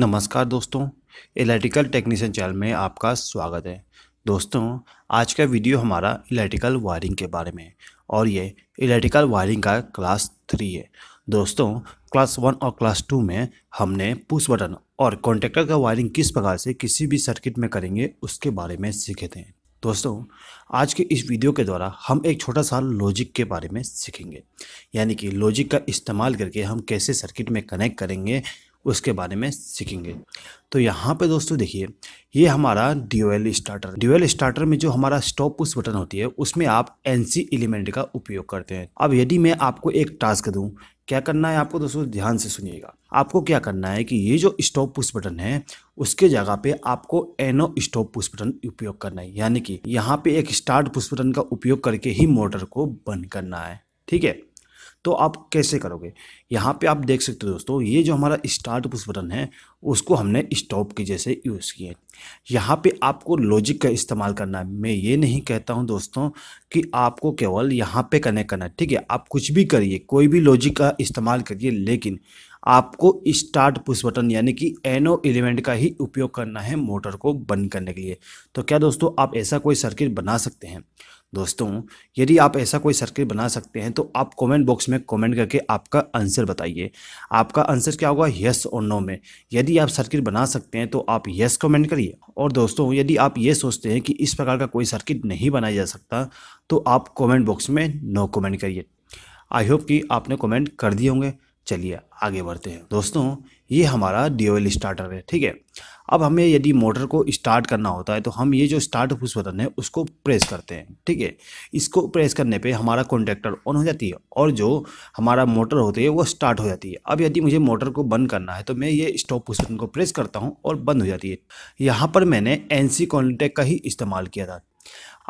नमस्कार दोस्तों electrical technician channel में आपका स्वागत है दोस्तों आज का वीडियो हमारा इलेक्ट्रिकल वायरिंग के बारे में और ये इलेक्ट्रिकल वायरिंग का क्लास थ्री है दोस्तों क्लास वन और क्लास टू में हमने पुश बटन और कॉन्टेक्टर का वायरिंग किस प्रकार से किसी भी सर्किट में करेंगे उसके बारे में सीखे थे दोस्तों आज के इस वीडियो के द्वारा हम एक छोटा सा लॉजिक के बारे में सीखेंगे यानी कि लॉजिक का इस्तेमाल करके हम कैसे सर्किट में कनेक्ट करेंगे उसके बारे में सीखेंगे तो यहाँ पे दोस्तों देखिए ये हमारा ड्यूएल स्टार्टर ड्यूएल स्टार्टर में जो हमारा स्टॉप पुश बटन होती है उसमें आप एनसी एलिमेंट का उपयोग करते हैं अब यदि मैं आपको एक टास्क दूँ क्या करना है आपको दोस्तों ध्यान से सुनिएगा आपको क्या करना है कि ये जो स्टॉप पुश बटन है उसके जगह पे आपको एनो स्टॉप पुश बटन उपयोग करना है यानी कि यहाँ पे एक स्टार्ट पुश बटन का उपयोग करके ही मोटर को बंद करना है ठीक है तो आप कैसे करोगे यहाँ पे आप देख सकते हो दोस्तों ये जो हमारा स्टार्ट पुश बटन है उसको हमने स्टॉप के जैसे यूज़ किया है यहाँ पे आपको लॉजिक का इस्तेमाल करना है मैं ये नहीं कहता हूँ दोस्तों कि आपको केवल यहाँ पे कनेक्ट करना है ठीक है आप कुछ भी करिए कोई भी लॉजिक का इस्तेमाल करिए लेकिन आपको स्टार्ट पुश बटन यानी कि एनो एलिमेंट का ही उपयोग करना है मोटर को बंद करने के लिए तो क्या दोस्तों आप ऐसा कोई सर्किट बना सकते हैं दोस्तों यदि आप ऐसा कोई सर्किट बना सकते हैं तो आप कमेंट बॉक्स में कमेंट करके आपका आंसर बताइए आपका आंसर क्या होगा यस और नो में यदि आप सर्किट बना सकते हैं तो आप यस कमेंट करिए और दोस्तों यदि आप ये सोचते हैं कि इस प्रकार का कोई सर्किट नहीं बनाया जा सकता तो आप कमेंट बॉक्स में नो कमेंट करिए आई होप कि आपने कमेंट कर दिए होंगे चलिए आगे बढ़ते हैं दोस्तों ये हमारा ड्यूअल स्टार्टर है ठीक है अब हमें यदि मोटर को स्टार्ट करना होता है तो हम ये जो स्टार्ट पुश बटन है उसको प्रेस करते हैं ठीक है इसको प्रेस करने पे हमारा कॉन्टैक्टर ऑन हो जाती है और जो हमारा मोटर होती है वो स्टार्ट हो जाती है अब यदि मुझे मोटर को बंद करना है तो मैं ये स्टॉप पुश बटन को प्रेस करता हूँ और बंद हो जाती है यहाँ पर मैंने एन सी का ही इस्तेमाल किया था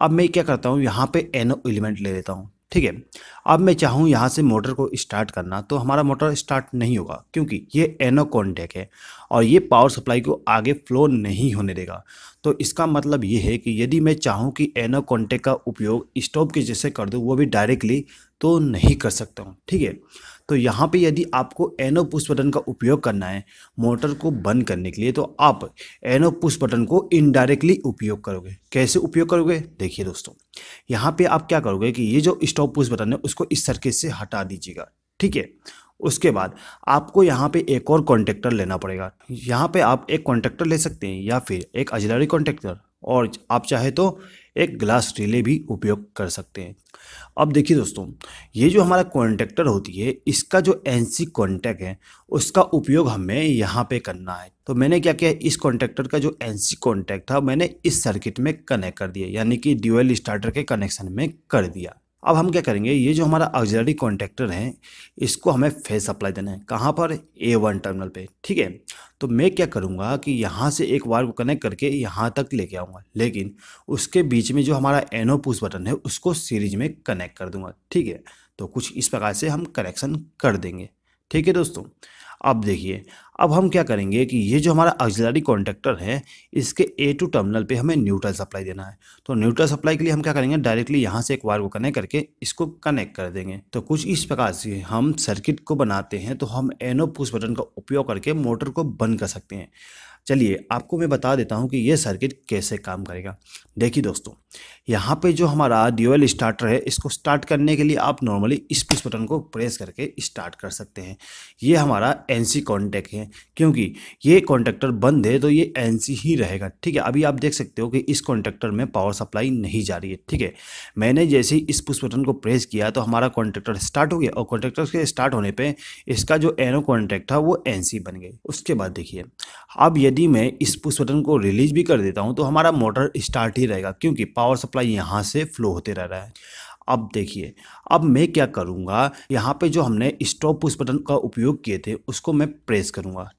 अब मैं क्या करता हूँ यहाँ पर एनो एलिमेंट ले लेता हूँ ठीक है अब मैं चाहूँ यहाँ से मोटर को स्टार्ट करना तो हमारा मोटर स्टार्ट नहीं होगा क्योंकि ये एनो कॉन्टैक्ट है और ये पावर सप्लाई को आगे फ्लो नहीं होने देगा तो इसका मतलब ये है कि यदि मैं चाहूँ कि एनो कॉन्टैक्ट का उपयोग स्टोव के जैसे कर दूँ वो भी डायरेक्टली तो नहीं कर सकता हूँ ठीक है तो यहाँ पे यदि आपको एनो पुश बटन का उपयोग करना है मोटर को बंद करने के लिए तो आप एनो पुश बटन को इनडायरेक्टली उपयोग करोगे कैसे उपयोग करोगे देखिए दोस्तों यहाँ पे आप क्या करोगे कि ये जो स्टॉप पुश बटन है उसको इस सर्किट से हटा दीजिएगा ठीक है उसके बाद आपको यहाँ पे एक और कॉन्ट्रेक्टर लेना पड़ेगा यहाँ पे आप एक कॉन्ट्रेक्टर ले सकते हैं या फिर एक अजलारी कॉन्ट्रेक्टर और आप चाहे तो एक ग्लास रिले भी उपयोग कर सकते हैं अब देखिए दोस्तों ये जो हमारा कॉन्टेक्टर होती है इसका जो एन सी कॉन्टैक्ट है उसका उपयोग हमें यहाँ पे करना है तो मैंने क्या किया इस कॉन्टेक्टर का जो एन सी कॉन्टैक्ट था मैंने इस सर्किट में कनेक्ट कर दिया यानी कि ड्यूएल स्टार्टर के कनेक्शन में कर दिया अब हम क्या करेंगे ये जो हमारा ऑक्जिलरी कॉन्टेक्टर है इसको हमें फेस सप्लाई देना है कहाँ पर ए वन टर्मिनल पे ठीक है तो मैं क्या करूँगा कि यहाँ से एक वायर को कनेक्ट करके यहाँ तक लेके आऊँगा लेकिन उसके बीच में जो हमारा एनो पुश बटन है उसको सीरीज में कनेक्ट कर दूंगा ठीक है तो कुछ इस प्रकार से हम कनेक्शन कर देंगे ठीक है दोस्तों अब देखिए अब हम क्या करेंगे कि ये जो हमारा ऑक्सिलरी कॉन्टेक्टर है इसके ए टू टर्मिनल पे हमें न्यूट्रल सप्लाई देना है तो न्यूट्रल सप्लाई के लिए हम क्या करेंगे डायरेक्टली यहाँ से एक वायर को कनेक्ट करके इसको कनेक्ट कर देंगे तो कुछ इस प्रकार से हम सर्किट को बनाते हैं तो हम एनो पुश बटन का उपयोग करके मोटर को बंद कर सकते हैं चलिए आपको मैं बता देता हूँ कि ये सर्किट कैसे काम करेगा देखिए दोस्तों यहाँ पे जो हमारा ड्यूएल स्टार्टर है इसको स्टार्ट करने के लिए आप नॉर्मली इस पुश बटन को प्रेस करके स्टार्ट कर सकते हैं ये हमारा एन सी कॉन्टैक्ट है क्योंकि ये कॉन्टैक्टर बंद है तो ये एन सी ही रहेगा ठीक है अभी आप देख सकते हो कि इस कॉन्टैक्टर में पावर सप्लाई नहीं जा रही है ठीक है मैंने जैसे ही इस पुश बटन को प्रेस किया तो हमारा कॉन्टैक्टर स्टार्ट हो गया और कॉन्टैक्टर के स्टार्ट होने पर इसका जो एनो कॉन्टैक्ट था वो एन सी बन गई उसके बाद देखिए अब यदि यदि मैं इस पुश बटन को रिलीज भी कर देता हूँ तो हमारा मोटर स्टार्ट ही रहेगा क्योंकि पावर सप्लाई यहाँ से फ्लो होते रह रहा है अब देखिए अब मैं क्या करूँगा यहाँ पे जो हमने स्टॉप पुश बटन का उपयोग किए थे उसको मैं प्रेस करूँगा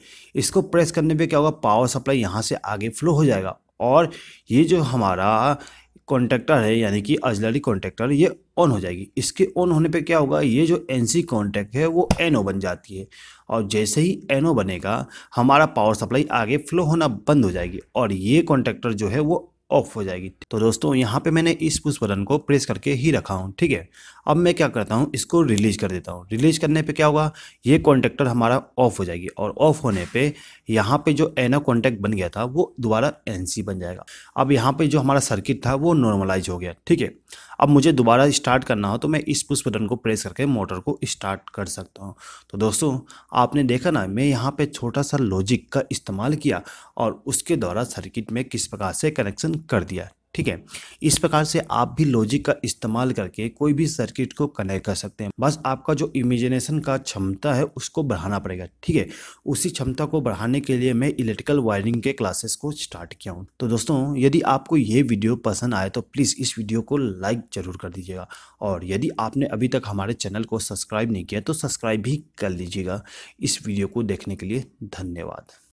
इसको प्रेस करने पे क्या होगा पावर सप्लाई यहाँ से आगे फ्लो हो जाएगा और ये जो हमारा कॉन्ट्रैक्टर है यानी कि अजलरी कॉन्ट्रैक्टर ये ऑन हो जाएगी इसके ऑन होने पे क्या होगा ये जो एन सी कॉन्टैक्ट है वो एन ओ बन जाती है और जैसे ही एन ओ बनेगा हमारा पावर सप्लाई आगे फ्लो होना बंद हो जाएगी और ये कॉन्ट्रैक्टर जो है वो ऑफ हो जाएगी तो दोस्तों यहाँ पे मैंने इस पुश बटन को प्रेस करके ही रखा हूँ ठीक है अब मैं क्या करता हूँ इसको रिलीज कर देता हूँ रिलीज करने पे क्या होगा ये कॉन्ट्रेक्टर हमारा ऑफ हो जाएगी और ऑफ होने पे यहाँ पे जो एनो कॉन्टैक्ट बन गया था वो दोबारा एन बन जाएगा अब यहाँ पे जो हमारा सर्किट था वो नॉर्मलाइज हो गया ठीक है अब मुझे दोबारा स्टार्ट करना हो तो मैं इस पुश बटन को प्रेस करके मोटर को स्टार्ट कर सकता हूँ तो दोस्तों आपने देखा ना मैं यहाँ पे छोटा सा लॉजिक का इस्तेमाल किया और उसके द्वारा सर्किट में किस प्रकार से कनेक्शन कर दिया ठीक है इस प्रकार से आप भी लॉजिक का इस्तेमाल करके कोई भी सर्किट को कनेक्ट कर सकते हैं बस आपका जो इमेजिनेशन का क्षमता है उसको बढ़ाना पड़ेगा ठीक है उसी क्षमता को बढ़ाने के लिए मैं इलेक्ट्रिकल वायरिंग के क्लासेस को स्टार्ट किया हूँ तो दोस्तों यदि आपको ये वीडियो पसंद आए तो प्लीज़ इस वीडियो को लाइक ज़रूर कर दीजिएगा और यदि आपने अभी तक हमारे चैनल को सब्सक्राइब नहीं किया तो सब्सक्राइब भी कर लीजिएगा इस वीडियो को देखने के लिए धन्यवाद